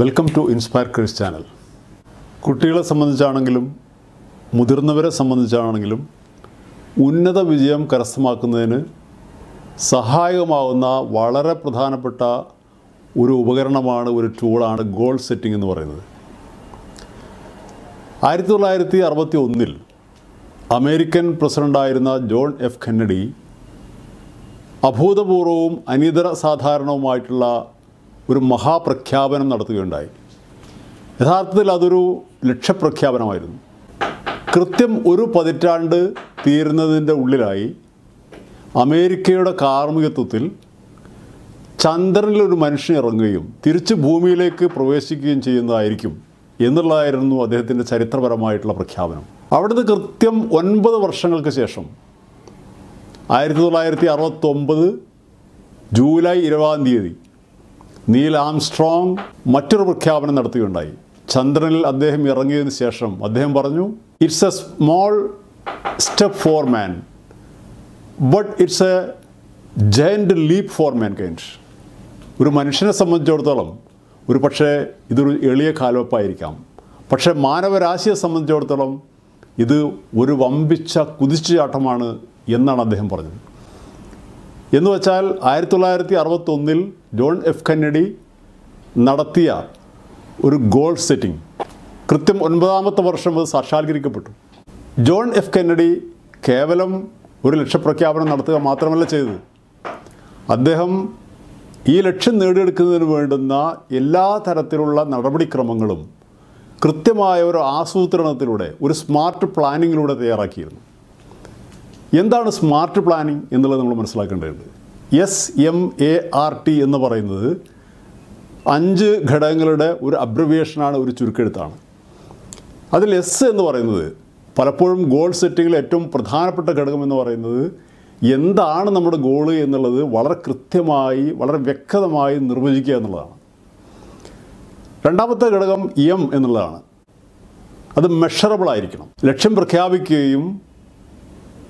welcome to inspire Chris channel കുട്ടികളെ സംബന്ധിച്ചാണെങ്കിലും മുതിർന്നവരെ സംബന്ധിച്ചാണെങ്കിലും ഉന്നത വിജയം കരസ്ഥമാക്കുന്നതിന് സഹായകമാവുന്ന വളരെ പ്രധാനപ്പെട്ട ഒരു ഉപകരണമാണ് ഒരു ടൂളാണ് ഗോൾ സെറ്റിംഗ് എന്ന് പറയുന്നത് ആയിരത്തി തൊള്ളായിരത്തി അറുപത്തി ഒന്നിൽ അമേരിക്കൻ പ്രസിഡൻ്റായിരുന്ന ജോൺ എഫ് കെന്നഡി അഭൂതപൂർവവും അനിതര സാധാരണവുമായിട്ടുള്ള ഒരു മഹാപ്രഖ്യാപനം നടത്തുകയുണ്ടായി യഥാർത്ഥത്തിൽ അതൊരു ലക്ഷ്യപ്രഖ്യാപനമായിരുന്നു കൃത്യം ഒരു പതിറ്റാണ്ട് തീരുന്നതിൻ്റെ ഉള്ളിലായി അമേരിക്കയുടെ കാർമ്മികത്വത്തിൽ ചന്ദ്രനിൽ ഒരു മനുഷ്യൻ ഇറങ്ങുകയും തിരിച്ച് ഭൂമിയിലേക്ക് പ്രവേശിക്കുകയും ചെയ്യുന്നതായിരിക്കും എന്നുള്ളതായിരുന്നു അദ്ദേഹത്തിൻ്റെ ചരിത്രപരമായിട്ടുള്ള പ്രഖ്യാപനം അവിടുന്ന് കൃത്യം ഒൻപത് വർഷങ്ങൾക്ക് ശേഷം ആയിരത്തി തൊള്ളായിരത്തി അറുപത്തൊമ്പത് ജൂലൈ ഇരുപതാം തീയതി നീൽ ആംസ്ട്രോങ് മറ്റൊരു പ്രഖ്യാപനം നടത്തുകയുണ്ടായി ചന്ദ്രനിൽ അദ്ദേഹം ഇറങ്ങിയതിന് ശേഷം അദ്ദേഹം പറഞ്ഞു it's a small step for man but it's a giant leap for mankind ഒരു മനുഷ്യനെ സംബന്ധിച്ചിടത്തോളം ഒരു പക്ഷേ ഇതൊരു എളിയ കാൽവെപ്പായിരിക്കാം പക്ഷേ മാനവരാശിയെ സംബന്ധിച്ചിടത്തോളം ഇത് ഒരു വമ്പിച്ച കുതിച്ചുചാട്ടമാണ് എന്നാണ് അദ്ദേഹം പറഞ്ഞത് എന്ന് വെച്ചാൽ ആയിരത്തി തൊള്ളായിരത്തി അറുപത്തൊന്നിൽ ജോൺ എഫ് കെന്നഡി നടത്തിയ ഒരു ഗോൾ സെറ്റിംഗ് കൃത്യം ഒൻപതാമത്തെ വർഷം അത് സാക്ഷാത്കരിക്കപ്പെട്ടു ജോൺ എഫ് കെന്നഡി കേവലം ഒരു ലക്ഷ്യപ്രഖ്യാപനം നടത്തുക മാത്രമല്ല ചെയ്തത് അദ്ദേഹം ഈ ലക്ഷ്യം നേടിയെടുക്കുന്നതിന് വേണ്ടുന്ന എല്ലാ തരത്തിലുള്ള നടപടിക്രമങ്ങളും കൃത്യമായ ഒരു ആസൂത്രണത്തിലൂടെ ഒരു സ്മാർട്ട് പ്ലാനിങ്ങിലൂടെ തയ്യാറാക്കിയിരുന്നു എന്താണ് സ്മാർട്ട് പ്ലാനിംഗ് എന്നുള്ളത് നമ്മൾ മനസ്സിലാക്കേണ്ടതുണ്ട് S M A R T എന്ന് പറയുന്നത് അഞ്ച് ഘടകങ്ങളുടെ ഒരു അബ്രിവിയേഷനാണ് ഒരു ചുരുക്കെഴുത്താണ് അതിൽ എസ് എന്ന് പറയുന്നത് പലപ്പോഴും ഗോൾ സെറ്റിങ്ങിൽ ഏറ്റവും പ്രധാനപ്പെട്ട ഘടകം എന്ന് പറയുന്നത് എന്താണ് നമ്മുടെ ഗോള് എന്നുള്ളത് വളരെ കൃത്യമായി വളരെ വ്യക്തമായി നിർവചിക്കുക എന്നുള്ളതാണ് രണ്ടാമത്തെ ഘടകം എം എന്നുള്ളതാണ് അത് മെഷറബിൾ ആയിരിക്കണം ലക്ഷ്യം പ്രഖ്യാപിക്കുകയും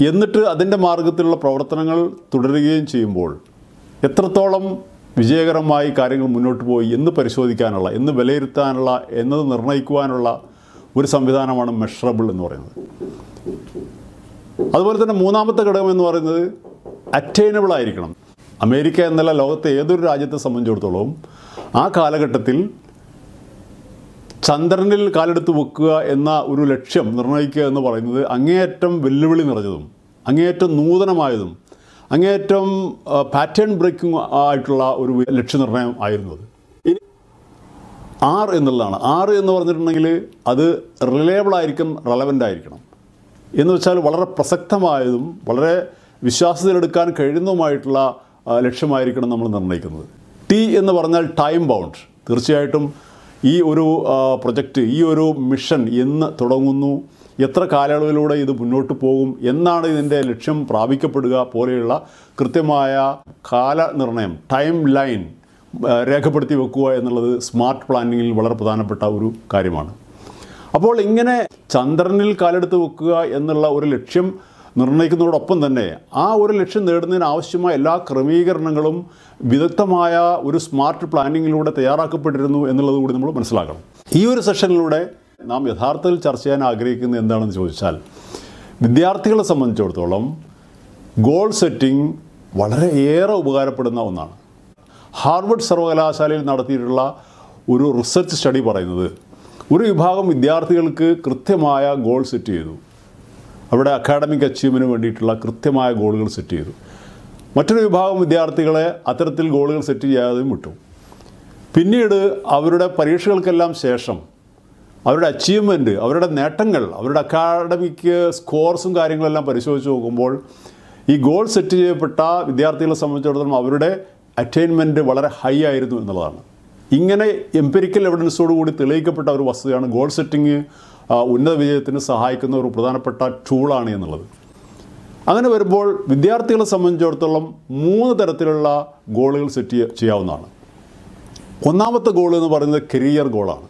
എന്നിട്ട് അതിൻ്റെ മാർഗത്തിലുള്ള പ്രവർത്തനങ്ങൾ തുടരുകയും ചെയ്യുമ്പോൾ എത്രത്തോളം വിജയകരമായി കാര്യങ്ങൾ മുന്നോട്ട് പോയി എന്ന് പരിശോധിക്കാനുള്ള എന്ന് വിലയിരുത്താനുള്ള എന്നത് നിർണ്ണയിക്കുവാനുള്ള ഒരു സംവിധാനമാണ് മെഷറബിൾ എന്ന് പറയുന്നത് അതുപോലെ തന്നെ മൂന്നാമത്തെ ഘടകം എന്ന് പറയുന്നത് അറ്റൈനബിൾ ആയിരിക്കണം അമേരിക്ക എന്നല്ല ലോകത്തെ ഏതൊരു രാജ്യത്തെ സംബന്ധിച്ചിടത്തോളവും ആ കാലഘട്ടത്തിൽ ചന്ദ്രനിൽ കാലെടുത്ത് വെക്കുക എന്ന ഒരു ലക്ഷ്യം നിർണ്ണയിക്കുക എന്ന് പറയുന്നത് അങ്ങേയറ്റം വെല്ലുവിളി നിറഞ്ഞതും അങ്ങേയറ്റം നൂതനമായതും അങ്ങേയറ്റം പാറ്റേൺ ബ്രേക്കിംഗ് ആയിട്ടുള്ള ഒരു ലക്ഷ്യനിർണ്ണയം ആയിരുന്നു അത് ഇനി ആർ എന്നുള്ളതാണ് ആർ എന്ന് പറഞ്ഞിട്ടുണ്ടെങ്കിൽ അത് റിലയബിൾ ആയിരിക്കും റെലവൻ്റ് ആയിരിക്കണം എന്ന് വെച്ചാൽ വളരെ പ്രസക്തമായതും വളരെ വിശ്വാസത്തിലെടുക്കാൻ കഴിയുന്നതുമായിട്ടുള്ള ലക്ഷ്യമായിരിക്കണം നമ്മൾ നിർണ്ണയിക്കുന്നത് ടി എന്ന് പറഞ്ഞാൽ ടൈം ബൗണ്ട് തീർച്ചയായിട്ടും ഈ ഒരു പ്രൊജക്റ്റ് ഈ ഒരു മിഷൻ എന്ന് തുടങ്ങുന്നു എത്ര കാലയളവിലൂടെ ഇത് മുന്നോട്ട് പോകും എന്നാണ് ഇതിൻ്റെ ലക്ഷ്യം പ്രാപിക്കപ്പെടുക പോലെയുള്ള കൃത്യമായ കാലനിർണയം ടൈം ലൈൻ രേഖപ്പെടുത്തി വെക്കുക എന്നുള്ളത് സ്മാർട്ട് പ്ലാനിങ്ങിൽ വളരെ പ്രധാനപ്പെട്ട ഒരു കാര്യമാണ് അപ്പോൾ ഇങ്ങനെ ചന്ദ്രനിൽ കാലെടുത്ത് വെക്കുക എന്നുള്ള ഒരു ലക്ഷ്യം നിർണ്ണയിക്കുന്നതോടൊപ്പം തന്നെ ആ ഒരു ലക്ഷ്യം നേടുന്നതിന് ആവശ്യമായ എല്ലാ ക്രമീകരണങ്ങളും വിദഗ്ധമായ ഒരു സ്മാർട്ട് പ്ലാനിങ്ങിലൂടെ തയ്യാറാക്കപ്പെട്ടിരുന്നു എന്നുള്ളത് കൂടി നമ്മൾ മനസ്സിലാക്കണം ഈ ഒരു സെഷനിലൂടെ നാം യഥാർത്ഥത്തിൽ ചർച്ച ചെയ്യാൻ ആഗ്രഹിക്കുന്നത് എന്താണെന്ന് ചോദിച്ചാൽ വിദ്യാർത്ഥികളെ സംബന്ധിച്ചിടത്തോളം ഗോൾ സെറ്റിംഗ് വളരെയേറെ ഉപകാരപ്പെടുന്ന ഒന്നാണ് ഹാർവർഡ് സർവകലാശാലയിൽ നടത്തിയിട്ടുള്ള ഒരു റിസർച്ച് സ്റ്റഡി പറയുന്നത് ഒരു വിഭാഗം വിദ്യാർത്ഥികൾക്ക് കൃത്യമായ ഗോൾ സെറ്റ് ചെയ്തു അവരുടെ അക്കാഡമിക് അച്ചീവ്മെൻറ്റിന് വേണ്ടിയിട്ടുള്ള കൃത്യമായ ഗോളുകൾ സെറ്റ് ചെയ്തു മറ്റൊരു വിഭാഗം വിദ്യാർത്ഥികളെ അത്തരത്തിൽ ഗോളുകൾ സെറ്റ് ചെയ്യാതെയും വിട്ടു പിന്നീട് അവരുടെ പരീക്ഷകൾക്കെല്ലാം ശേഷം അവരുടെ അച്ചീവ്മെൻറ്റ് അവരുടെ നേട്ടങ്ങൾ അവരുടെ അക്കാഡമിക് സ്കോർസും കാര്യങ്ങളെല്ലാം പരിശോധിച്ച് നോക്കുമ്പോൾ ഈ ഗോൾ സെറ്റ് ചെയ്യപ്പെട്ട വിദ്യാർത്ഥികളെ സംബന്ധിച്ചിടത്തോളം അവരുടെ അറ്റൈൻമെൻറ്റ് വളരെ ഹൈ ആയിരുന്നു എന്നുള്ളതാണ് ഇങ്ങനെ എംപെരിക്കൽ എവിഡൻസോടുകൂടി തെളിയിക്കപ്പെട്ട ഒരു വസ്തുതയാണ് ഗോൾ സെറ്റിംഗ് ഉന്നത വിജയത്തിന് സഹായിക്കുന്ന ഒരു പ്രധാനപ്പെട്ട ടൂളാണ് എന്നുള്ളത് അങ്ങനെ വരുമ്പോൾ വിദ്യാർത്ഥികളെ സംബന്ധിച്ചിടത്തോളം മൂന്ന് തരത്തിലുള്ള ഗോളുകൾ സെറ്റ് ചെയ്യാവുന്നതാണ് ഒന്നാമത്തെ ഗോൾ എന്ന് പറയുന്നത് കരിയർ ഗോളാണ്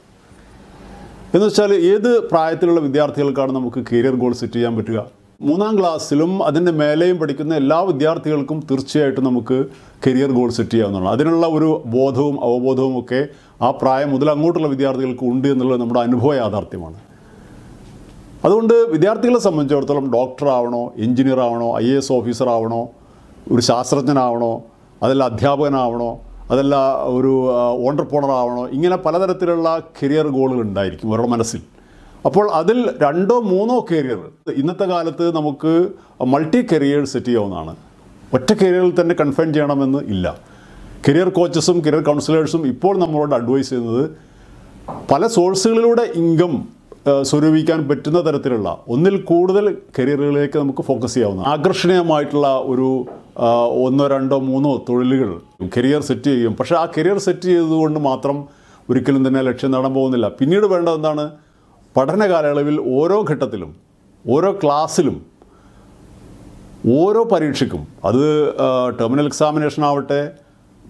എന്ന് വെച്ചാൽ ഏത് പ്രായത്തിലുള്ള വിദ്യാർത്ഥികൾക്കാണ് നമുക്ക് കരിയർ ഗോൾ സെറ്റ് ചെയ്യാൻ പറ്റുക മൂന്നാം ക്ലാസ്സിലും അതിൻ്റെ മേലെയും പഠിക്കുന്ന എല്ലാ വിദ്യാർത്ഥികൾക്കും തീർച്ചയായിട്ടും നമുക്ക് കരിയർ ഗോൾ സെറ്റ് ചെയ്യാവുന്നതാണ് അതിനുള്ള ഒരു ബോധവും അവബോധവും ഒക്കെ ആ പ്രായം മുതൽ അങ്ങോട്ടുള്ള വിദ്യാർത്ഥികൾക്ക് ഉണ്ട് എന്നുള്ളത് നമ്മുടെ അനുഭവ യാഥാർത്ഥ്യമാണ് അതുകൊണ്ട് വിദ്യാർത്ഥികളെ സംബന്ധിച്ചിടത്തോളം ഡോക്ടർ ആവണോ എഞ്ചിനീയർ ആവണോ ഐ എ എസ് ഓഫീസർ ആവണോ ഒരു ശാസ്ത്രജ്ഞനാവണോ അതല്ല അധ്യാപകനാവണോ അതല്ല ഒരു ഓണ്ടർപ്രണർ ആവണോ ഇങ്ങനെ പലതരത്തിലുള്ള കരിയർ ഗോളുകൾ ഉണ്ടായിരിക്കും ഒരാളുടെ മനസ്സിൽ അപ്പോൾ അതിൽ രണ്ടോ മൂന്നോ കരിയർ ഇന്നത്തെ കാലത്ത് നമുക്ക് മൾട്ടി കരിയർ സെറ്റ് ചെയ്യാവുന്നതാണ് ഒറ്റ കരിയറിൽ തന്നെ കൺഫേം ചെയ്യണമെന്ന് ഇല്ല കരിയർ കോച്ചസും കരിയർ കൗൺസിലേഴ്സും ഇപ്പോൾ നമ്മളോട് അഡ്വൈസ് ചെയ്യുന്നത് പല സോഴ്സുകളിലൂടെ ഇൻകം സ്വരൂപിക്കാൻ പറ്റുന്ന തരത്തിലുള്ള ഒന്നിൽ കൂടുതൽ കരിയറുകളിലേക്ക് നമുക്ക് ഫോക്കസ് ചെയ്യാവുന്ന ആകർഷണീയമായിട്ടുള്ള ഒരു ഒന്നോ രണ്ടോ മൂന്നോ തൊഴിലുകൾ കരിയർ സെറ്റ് ചെയ്യും പക്ഷേ ആ കരിയർ സെറ്റ് ചെയ്തതുകൊണ്ട് മാത്രം ഒരിക്കലും തന്നെ ലക്ഷ്യം നേടാൻ പോകുന്നില്ല പിന്നീട് വേണ്ടത് എന്താണ് പഠന കാലയളവിൽ ഓരോ ഘട്ടത്തിലും ഓരോ ക്ലാസ്സിലും ഓരോ പരീക്ഷയ്ക്കും അത് ടെർമിനൽ എക്സാമിനേഷൻ ആവട്ടെ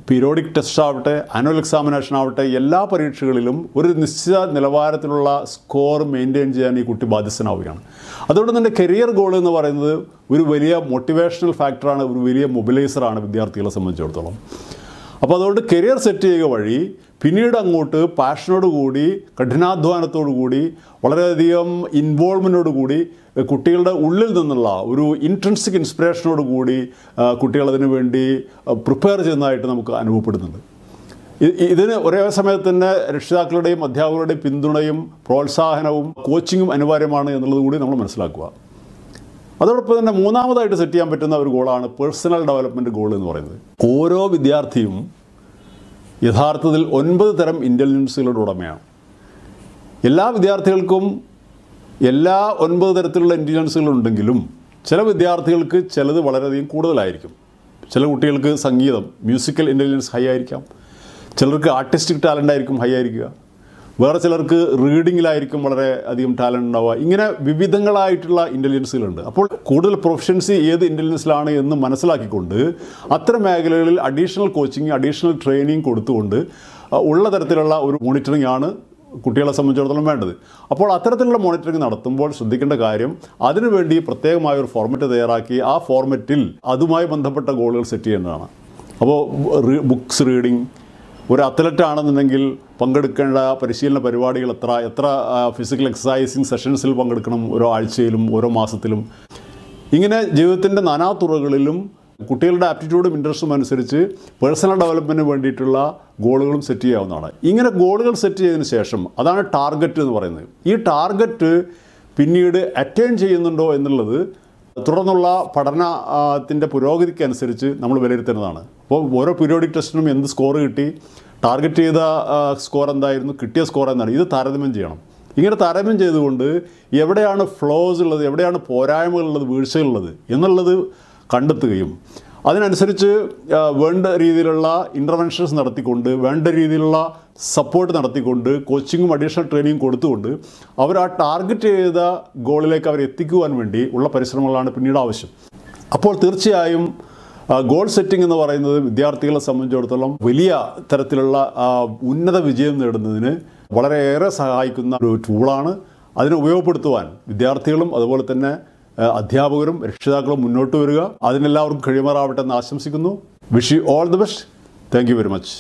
പീരിയോഡിക് ടെസ്റ്റ് ആവട്ടെ ആനുവൽ എക്സാമിനേഷൻ ആവട്ടെ എല്ലാ പരീക്ഷകളിലും ഒരു നിശ്ചിത നിലവാരത്തിലുള്ള സ്കോർ മെയിൻറ്റെയിൻ ചെയ്യാൻ ഈ കുട്ടി ബാധ്യസ്ഥനാവുകയാണ് അതുകൊണ്ട് തന്നെ കരിയർ ഗോൾ എന്ന് പറയുന്നത് ഒരു വലിയ മോട്ടിവേഷണൽ ഫാക്ടറാണ് ഒരു വലിയ മൊബിലൈസറാണ് വിദ്യാർത്ഥികളെ സംബന്ധിച്ചിടത്തോളം അപ്പോൾ അതുകൊണ്ട് കരിയർ സെറ്റ് ചെയ്യുക വഴി പിന്നീട് അങ്ങോട്ട് പാഷനോടുകൂടി കഠിനാധ്വാനത്തോടു കൂടി വളരെയധികം ഇൻവോൾവ്മെൻറ്റോടു കൂടി കുട്ടികളുടെ ഉള്ളിൽ നിന്നുള്ള ഒരു ഇൻട്രൻസിക് ഇൻസ്പിറേഷനോട് കൂടി കുട്ടികളതിനു വേണ്ടി പ്രിപ്പയർ ചെയ്യുന്നതായിട്ട് നമുക്ക് അനുഭവപ്പെടുന്നുണ്ട് ഇതിന് ഒരേ സമയത്ത് തന്നെ രക്ഷിതാക്കളുടെയും അധ്യാപകരുടെയും പിന്തുണയും പ്രോത്സാഹനവും കോച്ചിങ്ങും അനിവാര്യമാണ് എന്നുള്ളത് കൂടി നമ്മൾ മനസ്സിലാക്കുക അതോടൊപ്പം തന്നെ മൂന്നാമതായിട്ട് സെറ്റ് ചെയ്യാൻ പറ്റുന്ന ഒരു ഗോളാണ് പേഴ്സണൽ ഡെവലപ്മെൻറ്റ് ഗോൾ എന്ന് പറയുന്നത് ഓരോ വിദ്യാർത്ഥിയും യഥാർത്ഥത്തിൽ ഒൻപത് തരം ഇൻ്റലിജൻസുകളുടെ ഉടമയാണ് എല്ലാ വിദ്യാർത്ഥികൾക്കും എല്ലാ ഒൻപത് തരത്തിലുള്ള ഇൻ്റലിജൻസുകളുണ്ടെങ്കിലും ചില വിദ്യാർത്ഥികൾക്ക് ചിലത് വളരെയധികം കൂടുതലായിരിക്കും ചില കുട്ടികൾക്ക് സംഗീതം മ്യൂസിക്കൽ ഇൻ്റലിജൻസ് ഹൈ ആയിരിക്കാം ചിലർക്ക് ആർട്ടിസ്റ്റിക് ടാലൻ്റ് ആയിരിക്കും ഹൈ ആയിരിക്കുക വേറെ ചിലർക്ക് റീഡിങ്ങിലായിരിക്കും വളരെ അധികം ടാലൻ്റ് ഉണ്ടാവുക ഇങ്ങനെ വിവിധങ്ങളായിട്ടുള്ള ഇൻ്റലിജൻസുകളുണ്ട് അപ്പോൾ കൂടുതൽ പ്രൊഫഷൻസി ഏത് ഇൻ്റലിജൻസിലാണ് എന്ന് മനസ്സിലാക്കിക്കൊണ്ട് അത്തരം മേഖലകളിൽ അഡീഷണൽ കോച്ചിങ് അഡീഷണൽ ട്രെയിനിങ് കൊടുത്തുകൊണ്ട് ഉള്ള തരത്തിലുള്ള ഒരു മോണിറ്ററിംഗ് ആണ് കുട്ടികളെ സംബന്ധിച്ചിടത്തോളം വേണ്ടത് അപ്പോൾ അത്തരത്തിലുള്ള മോണിറ്ററിംഗ് നടത്തുമ്പോൾ ശ്രദ്ധിക്കേണ്ട കാര്യം അതിനുവേണ്ടി പ്രത്യേകമായ ഒരു ഫോർമാറ്റ് തയ്യാറാക്കി ആ ഫോർമാറ്റിൽ അതുമായി ബന്ധപ്പെട്ട ഗോളുകൾ സെറ്റ് ചെയ്യേണ്ടതാണ് അപ്പോൾ ബുക്സ് റീഡിംഗ് ഒരു അത്ലറ്റ് ആണെന്നുണ്ടെങ്കിൽ പങ്കെടുക്കേണ്ട പരിശീലന പരിപാടികൾ എത്ര എത്ര ഫിസിക്കൽ എക്സസൈസിങ് സെഷൻസിൽ പങ്കെടുക്കണം ഓരോ ആഴ്ചയിലും ഓരോ മാസത്തിലും ഇങ്ങനെ ജീവിതത്തിൻ്റെ നാനാ തുറകളിലും കുട്ടികളുടെ ആപ്റ്റിറ്റ്യൂഡും ഇൻട്രസ്റ്റും അനുസരിച്ച് പേഴ്സണൽ ഡെവലപ്മെൻറ്റിന് വേണ്ടിയിട്ടുള്ള ഗോളുകളും സെറ്റ് ചെയ്യാവുന്നതാണ് ഇങ്ങനെ ഗോളുകൾ സെറ്റ് ചെയ്തതിന് ശേഷം അതാണ് ടാർഗറ്റ് എന്ന് പറയുന്നത് ഈ ടാർഗറ്റ് പിന്നീട് അറ്റൈൻ ചെയ്യുന്നുണ്ടോ എന്നുള്ളത് തുടർന്നുള്ള പഠനത്തിൻ്റെ പുരോഗതിക്കനുസരിച്ച് നമ്മൾ വിലയിരുത്തുന്നതാണ് അപ്പോൾ ഓരോ പീരിയോഡിക് ടെസ്റ്റിനും എന്ത് സ്കോർ കിട്ടി ടാർഗറ്റ് ചെയ്ത സ്കോർ എന്തായിരുന്നു കിട്ടിയ സ്കോർ എന്താണ് ഇത് താരതമ്യം ചെയ്യണം ഇങ്ങനെ താരതമ്യം ചെയ്തുകൊണ്ട് എവിടെയാണ് ഫ്ലോസ് ഉള്ളത് എവിടെയാണ് പോരായ്മകളുള്ളത് വീഴ്ചകളുള്ളത് എന്നുള്ളത് കണ്ടെത്തുകയും അതിനനുസരിച്ച് വേണ്ട രീതിയിലുള്ള ഇൻ്റർവെൻഷൻസ് നടത്തിക്കൊണ്ട് വേണ്ട രീതിയിലുള്ള സപ്പോർട്ട് നടത്തിക്കൊണ്ട് കോച്ചിങ്ങും അഡീഷണൽ ട്രെയിനിങ് കൊടുത്തുകൊണ്ട് അവർ ആ ടാർഗറ്റ് ചെയ്ത ഗോളിലേക്ക് അവർ എത്തിക്കുവാൻ വേണ്ടി ഉള്ള പരിശ്രമങ്ങളാണ് പിന്നീട് ആവശ്യം അപ്പോൾ തീർച്ചയായും ഗോൾ സെറ്റിംഗ് എന്ന് പറയുന്നത് വിദ്യാർത്ഥികളെ സംബന്ധിച്ചിടത്തോളം വലിയ തരത്തിലുള്ള ഉന്നത വിജയം നേടുന്നതിന് വളരെയേറെ സഹായിക്കുന്ന ഒരു ടൂളാണ് അതിനെ ഉപയോഗപ്പെടുത്തുവാൻ വിദ്യാർത്ഥികളും അതുപോലെ തന്നെ അധ്യാപകരും രക്ഷിതാക്കളും മുന്നോട്ട് വരിക അതിനെല്ലാവർക്കും കഴിയുമാറാവട്ടെ എന്ന് ആശംസിക്കുന്നു wish you all the best thank very much